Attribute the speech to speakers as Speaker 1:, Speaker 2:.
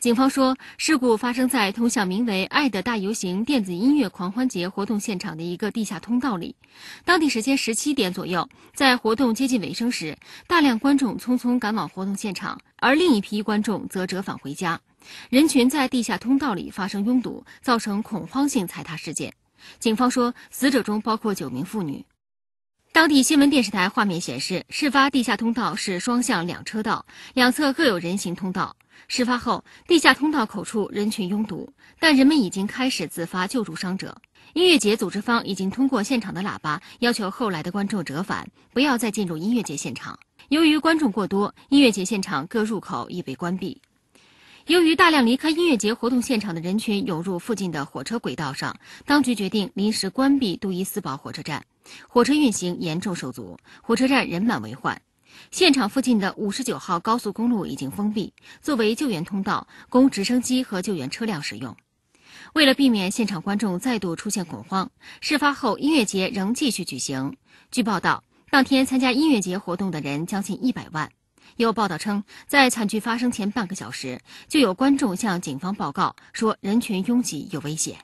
Speaker 1: 警方说，事故发生在通向名为“爱”的大游行电子音乐狂欢节活动现场的一个地下通道里。当地时间十七点左右，在活动接近尾声时，大量观众匆匆赶往活动现场，而另一批观众则折返回家。人群在地下通道里发生拥堵，造成恐慌性踩踏事件。警方说，死者中包括九名妇女。当地新闻电视台画面显示，事发地下通道是双向两车道，两侧各有人行通道。事发后，地下通道口处人群拥堵，但人们已经开始自发救助伤者。音乐节组织方已经通过现场的喇叭要求后来的观众折返，不要再进入音乐节现场。由于观众过多，音乐节现场各入口已被关闭。由于大量离开音乐节活动现场的人群涌入附近的火车轨道上，当局决定临时关闭杜伊斯堡火车站。火车运行严重受阻，火车站人满为患。现场附近的五十九号高速公路已经封闭，作为救援通道，供直升机和救援车辆使用。为了避免现场观众再度出现恐慌，事发后音乐节仍继续举行。据报道，当天参加音乐节活动的人将近一百万。有报道称，在惨剧发生前半个小时，就有观众向警方报告说人群拥挤有危险。